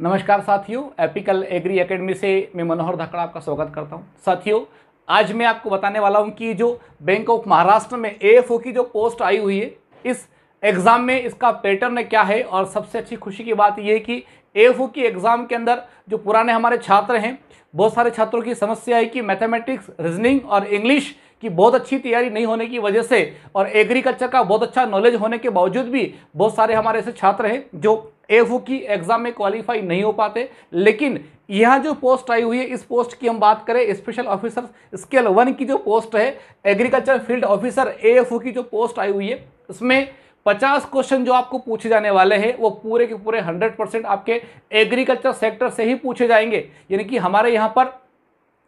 नमस्कार साथियों apical agree academy से मैं मनोहर धाकड़ आपका स्वागत करता हूं साथियों आज मैं आपको बताने वाला हूं कि जो बैंक ऑफ महाराष्ट्र में एएफओ की जो पोस्ट आई हुई है इस एग्ज़ाम में इसका पैटर्न क्या है और सबसे अच्छी खुशी की बात यह है कि एफ की एग्ज़ाम के अंदर जो पुराने हमारे छात्र हैं बहुत सारे छात्रों की समस्या है कि मैथमेटिक्स रीजनिंग और इंग्लिश की बहुत अच्छी तैयारी नहीं होने की वजह से और एग्रीकल्चर का बहुत अच्छा नॉलेज होने के बावजूद भी बहुत सारे हमारे ऐसे छात्र हैं जो एफ की एग्ज़ाम में क्वालिफाई नहीं हो पाते लेकिन यह जो पोस्ट आई हुई है इस पोस्ट की हम बात करें स्पेशल ऑफिसर स्केल वन की जो पोस्ट है एग्रीकल्चर फील्ड ऑफिसर ए की जो पोस्ट आई हुई है इसमें पचास क्वेश्चन जो आपको पूछे जाने वाले हैं वो पूरे के पूरे हंड्रेड परसेंट आपके एग्रीकल्चर सेक्टर से ही पूछे जाएंगे यानी कि हमारे यहाँ पर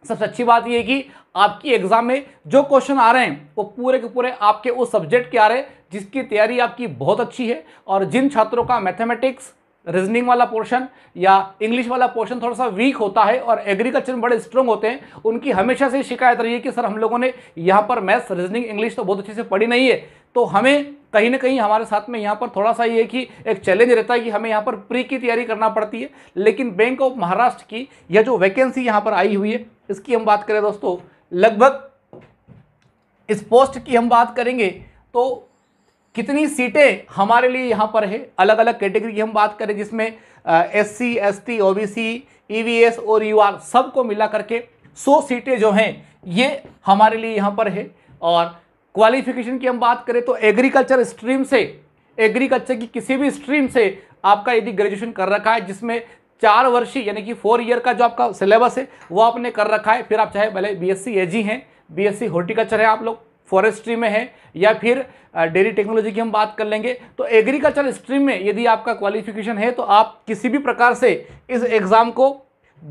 सबसे अच्छी बात यह है कि आपकी एग्जाम में जो क्वेश्चन आ रहे हैं वो पूरे के पूरे आपके उस सब्जेक्ट के आ रहे हैं जिसकी तैयारी आपकी बहुत अच्छी है और जिन छात्रों का मैथमेटिक्स रीजनिंग वाला पोर्शन या इंग्लिश वाला पोर्शन थोड़ा सा वीक होता है और एग्रीकल्चर में बड़े स्ट्रॉन्ग होते हैं उनकी हमेशा से शिकायत रही है कि सर हम लोगों ने यहाँ पर मैथ्स रीजनिंग इंग्लिश तो बहुत अच्छे से पढ़ी नहीं है तो हमें कहीं ना कहीं हमारे साथ में यहाँ पर थोड़ा सा ये कि एक चैलेंज रहता है कि हमें यहाँ पर प्री की तैयारी करना पड़ती है लेकिन बैंक ऑफ महाराष्ट्र की यह जो वैकेंसी यहाँ पर आई हुई है इसकी हम बात करें दोस्तों लगभग इस पोस्ट की हम बात करेंगे तो कितनी सीटें हमारे लिए यहाँ पर है अलग अलग कैटेगरी की हम बात करें जिसमें S C S T O B C E वी एस और यू आर सबको मिला करके सौ सीटें जो हैं ये हमारे लिए यहाँ पर है और क्वालिफिकेशन की हम बात करें तो एग्रीकल्चर स्ट्रीम से एग्रीकल्चर की किसी भी स्ट्रीम से आपका यदि ग्रेजुएशन कर रखा है जिसमें चार वर्षीय यानी कि फोर ईयर का जो आपका सिलेबस है वो आपने कर रखा है फिर आप चाहे भले बी एस सी हैं बी एस हॉर्टिकल्चर है आप लोग फॉरेस्ट्री में है या फिर डेयरी टेक्नोलॉजी की हम बात कर लेंगे तो एग्रीकल्चर स्ट्रीम में यदि आपका क्वालिफिकेशन है तो आप किसी भी प्रकार से इस एग्ज़ाम को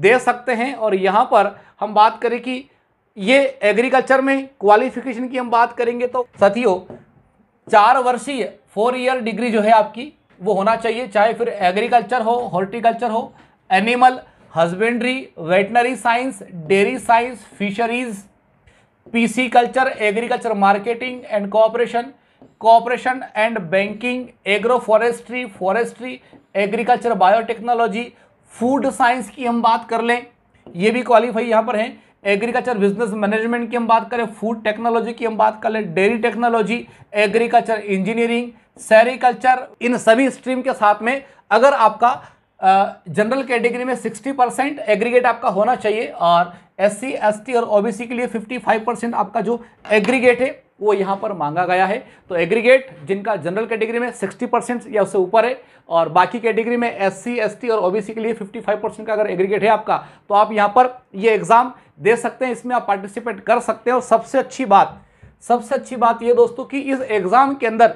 दे सकते हैं और यहाँ पर हम बात करें कि ये एग्रीकल्चर में क्वालिफिकेशन की हम बात करेंगे तो साथियों चार वर्षीय फोर ईयर डिग्री जो है आपकी वो होना चाहिए चाहे फिर एग्रीकल्चर हो हॉर्टिकल्चर हो animal husbandry veterinary science dairy science fisheries pisciculture agriculture marketing and cooperation cooperation and banking agro forestry forestry agriculture biotechnology food science की हम बात कर लें ये भी क्वालिफाई यहाँ पर हैं एग्रीकल्चर बिजनेस मैनेजमेंट की हम बात करें फूड टेक्नोलॉजी की हम बात कर लें dairy technology agriculture engineering sericulture इन सभी स्ट्रीम के साथ में अगर आपका जनरल कैटेगरी में 60 परसेंट एग्रीगेट आपका होना चाहिए और एस सी एस टी और ओबीसी के लिए 55 परसेंट आपका जो एग्रीगेट है वो यहाँ पर मांगा गया है तो एग्रीगेट जिनका जनरल कैटेगरी में 60 परसेंट या उससे ऊपर है और बाकी कैटेगरी में एस सी और ओबीसी के लिए 55 परसेंट का अगर एग्रीगेट है आपका तो आप यहाँ पर ये एग्ज़ाम दे सकते हैं इसमें आप पार्टिसिपेट कर सकते हैं और सबसे अच्छी बात सबसे अच्छी बात ये दोस्तों कि इस एग्ज़ाम के अंदर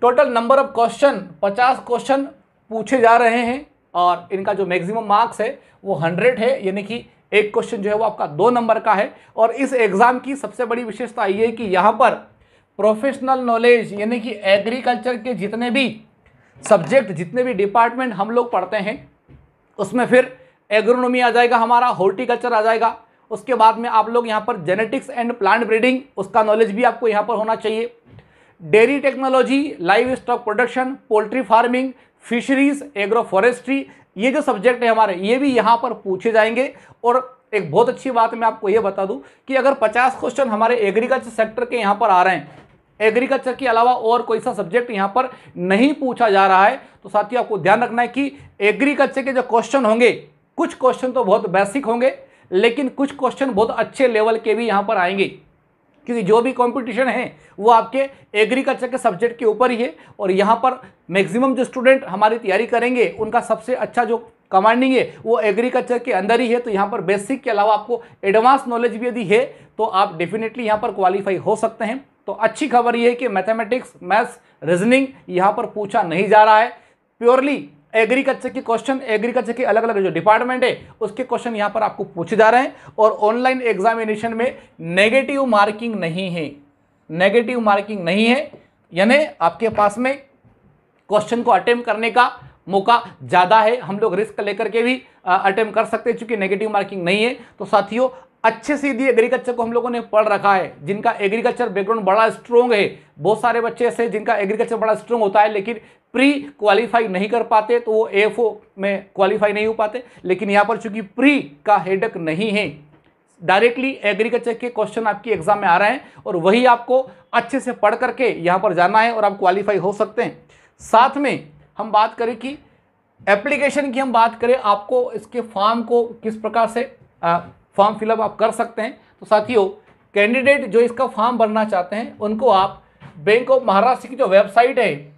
टोटल नंबर ऑफ क्वेश्चन पचास क्वेश्चन पूछे जा रहे हैं और इनका जो मैक्सिमम मार्क्स है वो हंड्रेड है यानी कि एक क्वेश्चन जो है वो आपका दो नंबर का है और इस एग्ज़ाम की सबसे बड़ी विशेषता ये है कि यहाँ पर प्रोफेशनल नॉलेज यानी कि एग्रीकल्चर के जितने भी सब्जेक्ट जितने भी डिपार्टमेंट हम लोग पढ़ते हैं उसमें फिर एग्रोनॉमी आ जाएगा हमारा हॉर्टिकल्चर आ जाएगा उसके बाद में आप लोग यहाँ पर जेनेटिक्स एंड प्लांट ब्रीडिंग उसका नॉलेज भी आपको यहाँ पर होना चाहिए dairy technology livestock production poultry farming fisheries agro forestry ये जो सब्जेक्ट है हमारे ये भी यहाँ पर पूछे जाएंगे और एक बहुत अच्छी बात मैं आपको ये बता दूँ कि अगर 50 क्वेश्चन हमारे एग्रीकल्चर सेक्टर के यहाँ पर आ रहे हैं एग्रीकल्चर के अलावा और कोई सा सब्जेक्ट यहाँ पर नहीं पूछा जा रहा है तो साथियों आपको ध्यान रखना है कि एग्रीकल्चर के जो क्वेश्चन होंगे कुछ क्वेश्चन तो बहुत बेसिक होंगे लेकिन कुछ क्वेश्चन बहुत अच्छे लेवल के भी यहाँ पर आएंगे क्योंकि जो भी कंपटीशन है वो आपके एग्रीकल्चर के सब्जेक्ट के ऊपर ही है और यहाँ पर मैक्सिमम जो स्टूडेंट हमारी तैयारी करेंगे उनका सबसे अच्छा जो कमांडिंग है वो एग्रीकल्चर के अंदर ही है तो यहाँ पर बेसिक के अलावा आपको एडवांस नॉलेज भी यदि है तो आप डेफिनेटली यहाँ पर क्वालिफाई हो सकते हैं तो अच्छी खबर ये है कि मैथमेटिक्स मैथ्स रीजनिंग यहाँ पर पूछा नहीं जा रहा है प्योरली एग्रीकल्चर के क्वेश्चन एग्रीकल्चर के अलग अलग जो डिपार्टमेंट है उसके क्वेश्चन यहाँ पर आपको पूछे जा रहे हैं और ऑनलाइन एग्जामिनेशन में नेगेटिव मार्किंग नहीं है नेगेटिव मार्किंग नहीं है यानी आपके पास में क्वेश्चन को अटेम्प करने का मौका ज़्यादा है हम लोग रिस्क लेकर के भी अटेम्प कर सकते हैं चूंकि नेगेटिव मार्किंग नहीं है तो साथियों अच्छे से यदि एग्रीकल्चर को हम लोगों ने पढ़ रखा है जिनका एग्रीकल्चर बैकग्राउंड बड़ा स्ट्रॉन्ग है बहुत सारे बच्चे ऐसे जिनका एग्रीकल्चर बड़ा स्ट्रॉन्ग होता है लेकिन प्री क्वालिफाई नहीं कर पाते तो वो एफ में क्वालिफाई नहीं हो पाते लेकिन यहाँ पर चूंकि प्री का हेडक नहीं है डायरेक्टली एग्रीकल्चर के क्वेश्चन आपकी एग्जाम में आ रहे हैं और वही आपको अच्छे से पढ़ करके यहाँ पर जाना है और आप क्वालिफाई हो सकते हैं साथ में हम बात करें कि एप्लीकेशन की हम बात करें आपको इसके फॉर्म को किस प्रकार से फॉर्म फिलअप आप कर सकते हैं तो साथियों कैंडिडेट जो इसका फॉर्म भरना चाहते हैं उनको आप बैंक ऑफ महाराष्ट्र की जो वेबसाइट है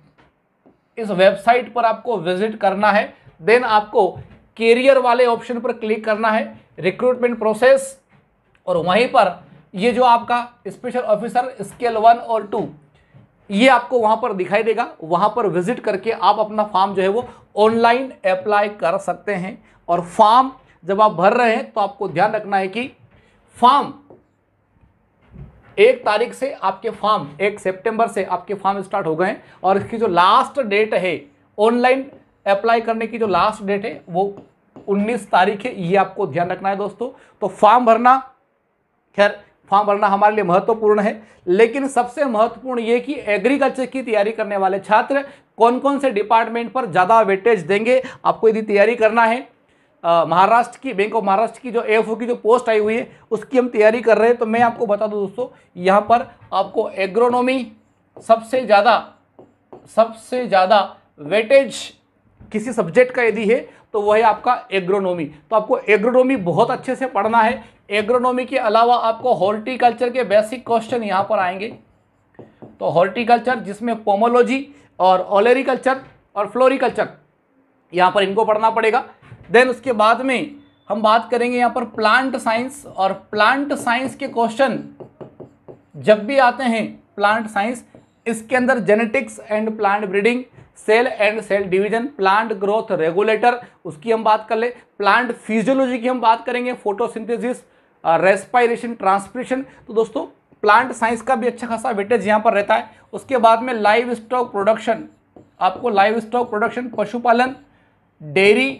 इस वेबसाइट पर आपको विजिट करना है देन आपको कैरियर वाले ऑप्शन पर क्लिक करना है रिक्रूटमेंट प्रोसेस और वहीं पर ये जो आपका स्पेशल ऑफिसर स्केल वन और टू ये आपको वहां पर दिखाई देगा वहां पर विजिट करके आप अपना फॉर्म जो है वो ऑनलाइन अप्लाई कर सकते हैं और फॉर्म जब आप भर रहे हैं तो आपको ध्यान रखना है कि फॉर्म एक तारीख से आपके फॉर्म एक सितंबर से आपके फॉर्म स्टार्ट हो गए और इसकी जो लास्ट डेट है ऑनलाइन अप्लाई करने की जो लास्ट डेट है वो 19 तारीख है ये आपको ध्यान रखना है दोस्तों तो फॉर्म भरना खैर फॉर्म भरना हमारे लिए महत्वपूर्ण है लेकिन सबसे महत्वपूर्ण ये कि एग्रीकल्चर की तैयारी करने वाले छात्र कौन कौन से डिपार्टमेंट पर ज़्यादा वेटेज देंगे आपको यदि तैयारी करना है महाराष्ट्र की बैंक ऑफ महाराष्ट्र की जो एफ की जो पोस्ट आई हुई है उसकी हम तैयारी कर रहे हैं तो मैं आपको बता दूँ दोस्तों यहाँ पर आपको एग्रोनॉमी सबसे ज़्यादा सबसे ज़्यादा वेटेज किसी सब्जेक्ट का यदि है तो वह है आपका एग्रोनॉमी तो आपको एग्रोनॉमी बहुत अच्छे से पढ़ना है एग्रोनॉमी के अलावा आपको हॉर्टिकल्चर के बेसिक क्वेश्चन यहाँ पर आएंगे तो हॉर्टिकल्चर जिसमें पोमोलॉजी और ओलेरिकल्चर और फ्लोरिकल्चर यहाँ पर इनको पढ़ना पड़ेगा देन उसके बाद में हम बात करेंगे यहाँ पर प्लांट साइंस और प्लांट साइंस के क्वेश्चन जब भी आते हैं प्लांट साइंस इसके अंदर genetics and plant breeding cell and cell division plant growth regulator उसकी हम बात कर ले प्लांट फिजियोलॉजी की हम बात करेंगे फोटोसिंथेसिस रेस्पायरेशन ट्रांसप्रेशन तो दोस्तों प्लांट साइंस का भी अच्छा खासा वेटेज यहाँ पर रहता है उसके बाद में लाइव स्टॉक प्रोडक्शन आपको लाइव स्टॉक प्रोडक्शन पशुपालन डेयरी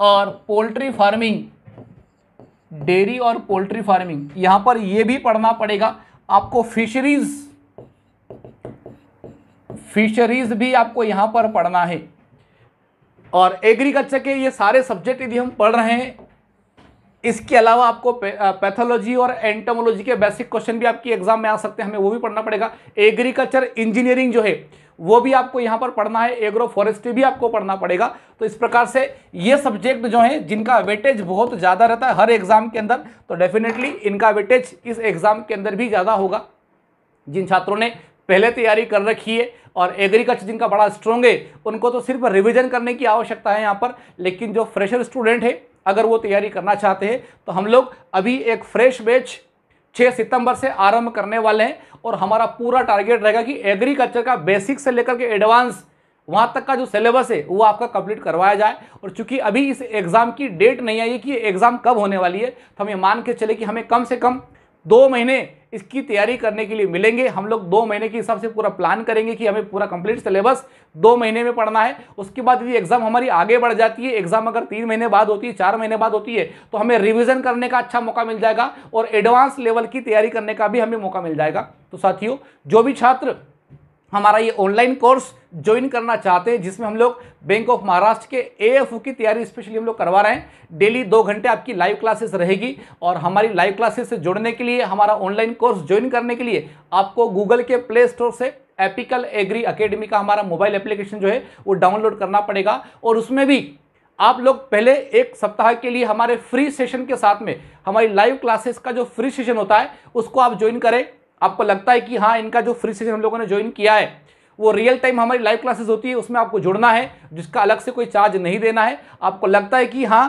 और पोल्ट्री फार्मिंग डेयरी और पोल्ट्री फार्मिंग यहां पर यह भी पढ़ना पड़ेगा आपको फिशरीज फिशरीज भी आपको यहाँ पर पढ़ना है और एग्रीकल्चर के ये सारे सब्जेक्ट यदि हम पढ़ रहे हैं इसके अलावा आपको पैथोलॉजी और एंटोमोलॉजी के बेसिक क्वेश्चन भी आपकी एग्जाम में आ सकते हैं हमें वो भी पढ़ना पड़ेगा एग्रीकल्चर इंजीनियरिंग जो है वो भी आपको यहाँ पर पढ़ना है एग्रो फॉरेस्ट्री भी आपको पढ़ना पड़ेगा तो इस प्रकार से ये सब्जेक्ट जो है जिनका वेटेज बहुत ज़्यादा रहता है हर एग्ज़ाम के अंदर तो डेफिनेटली इनका वेटेज इस एग्ज़ाम के अंदर भी ज़्यादा होगा जिन छात्रों ने पहले तैयारी कर रखी है और एग्रीकल्चर जिनका बड़ा स्ट्रॉन्ग है उनको तो सिर्फ रिविजन करने की आवश्यकता है यहाँ पर लेकिन जो फ्रेशर स्टूडेंट है अगर वो तैयारी करना चाहते हैं तो हम लोग अभी एक फ्रेश बैच 6 सितंबर से आरंभ करने वाले हैं और हमारा पूरा टारगेट रहेगा कि एग्रीकल्चर का बेसिक से लेकर के एडवांस वहाँ तक का जो सिलेबस है वो आपका कंप्लीट करवाया जाए और चूंकि अभी इस एग्ज़ाम की डेट नहीं आई कि एग्ज़ाम कब होने वाली है तो हम ये मान के चले कि हमें कम से कम दो महीने इसकी तैयारी करने के लिए मिलेंगे हम लोग दो महीने के हिसाब से पूरा प्लान करेंगे कि हमें पूरा कंप्लीट सिलेबस दो महीने में पढ़ना है उसके बाद यदि एग्जाम हमारी आगे बढ़ जाती है एग्जाम अगर तीन महीने बाद होती है चार महीने बाद होती है तो हमें रिविजन करने का अच्छा मौका मिल जाएगा और एडवांस लेवल की तैयारी करने का भी हमें मौका मिल जाएगा तो साथियों जो भी छात्र हमारा ये ऑनलाइन कोर्स ज्वाइन करना चाहते हैं जिसमें हम लोग बैंक ऑफ महाराष्ट्र के ए की तैयारी स्पेशली हम लोग करवा रहे हैं डेली दो घंटे आपकी लाइव क्लासेस रहेगी और हमारी लाइव क्लासेस से जुड़ने के लिए हमारा ऑनलाइन कोर्स ज्वाइन करने के लिए आपको गूगल के प्ले स्टोर से एपिकल एग्री अकेडमी का हमारा मोबाइल एप्लीकेशन जो है वो डाउनलोड करना पड़ेगा और उसमें भी आप लोग पहले एक सप्ताह के लिए हमारे फ्री सेशन के साथ में हमारी लाइव क्लासेस का जो फ्री सेशन होता है उसको आप ज्वाइन करें आपको लगता है कि हाँ इनका जो फ्री सेशन हम लोगों ने ज्वाइन किया है वो रियल टाइम हमारी लाइव क्लासेस होती है उसमें आपको जुड़ना है जिसका अलग से कोई चार्ज नहीं देना है आपको लगता है कि हाँ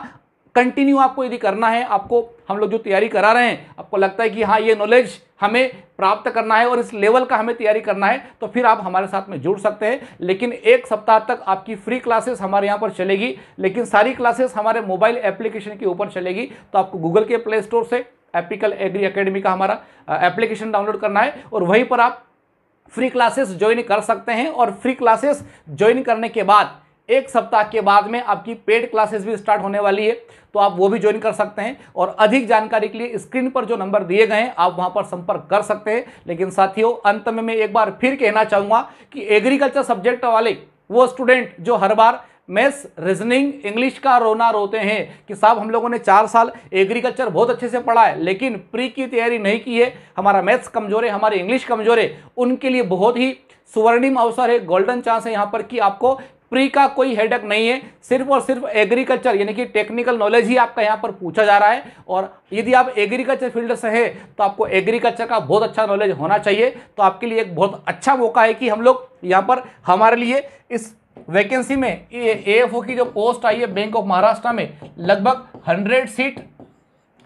कंटिन्यू आपको यदि करना है आपको हम लोग जो तैयारी करा रहे हैं आपको लगता है कि हाँ ये नॉलेज हमें प्राप्त करना है और इस लेवल का हमें तैयारी करना है तो फिर आप हमारे साथ में जुड़ सकते हैं लेकिन एक सप्ताह तक आपकी फ्री क्लासेस हमारे यहाँ पर चलेगी लेकिन सारी क्लासेस हमारे मोबाइल एप्लीकेशन के ऊपर चलेगी तो आपको गूगल के प्ले स्टोर से एपिकल एग्री अकेडमी का हमारा एप्लीकेशन डाउनलोड करना है और वहीं पर आप फ्री क्लासेस ज्वाइन कर सकते हैं और फ्री क्लासेस ज्वाइन करने के बाद एक सप्ताह के बाद में आपकी पेड क्लासेस भी स्टार्ट होने वाली है तो आप वो भी ज्वाइन कर सकते हैं और अधिक जानकारी के लिए स्क्रीन पर जो नंबर दिए गए हैं आप वहां पर संपर्क कर सकते हैं लेकिन साथियों अंत में मैं एक बार फिर कहना चाहूँगा कि एग्रीकल्चर सब्जेक्ट वाले वो स्टूडेंट जो हर बार मैथ्स रीजनिंग इंग्लिश का रोना रोते हैं कि साहब हम लोगों ने चार साल एग्रीकल्चर बहुत अच्छे से पढ़ा है लेकिन प्री की तैयारी नहीं की है हमारा मैथ्स कमज़ोर है हमारी इंग्लिश कमज़ोर है उनके लिए बहुत ही सुवर्णिम अवसर है गोल्डन चांस है यहाँ पर कि आपको प्री का कोई हेडक नहीं है सिर्फ और सिर्फ एग्रीकल्चर यानी कि टेक्निकल नॉलेज ही आपका यहाँ पर पूछा जा रहा है और यदि आप एग्रीकल्चर फील्ड से हैं तो आपको एग्रीकल्चर का बहुत अच्छा नॉलेज होना चाहिए तो आपके लिए एक बहुत अच्छा मौका है कि हम लोग यहाँ पर हमारे लिए इस वैकेंसी में ए एफ की जो पोस्ट आई है बैंक ऑफ महाराष्ट्र में लगभग हंड्रेड सीट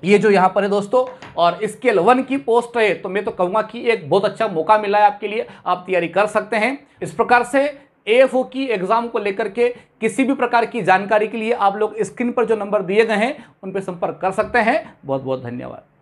ये जो यहाँ पर है दोस्तों और स्केल वन की पोस्ट है तो मैं तो कहूँगा कि एक बहुत अच्छा मौका मिला है आपके लिए आप तैयारी कर सकते हैं इस प्रकार से ओ की एग्जाम को लेकर के किसी भी प्रकार की जानकारी के लिए आप लोग स्क्रीन पर जो नंबर दिए गए हैं उन पर संपर्क कर सकते हैं बहुत बहुत धन्यवाद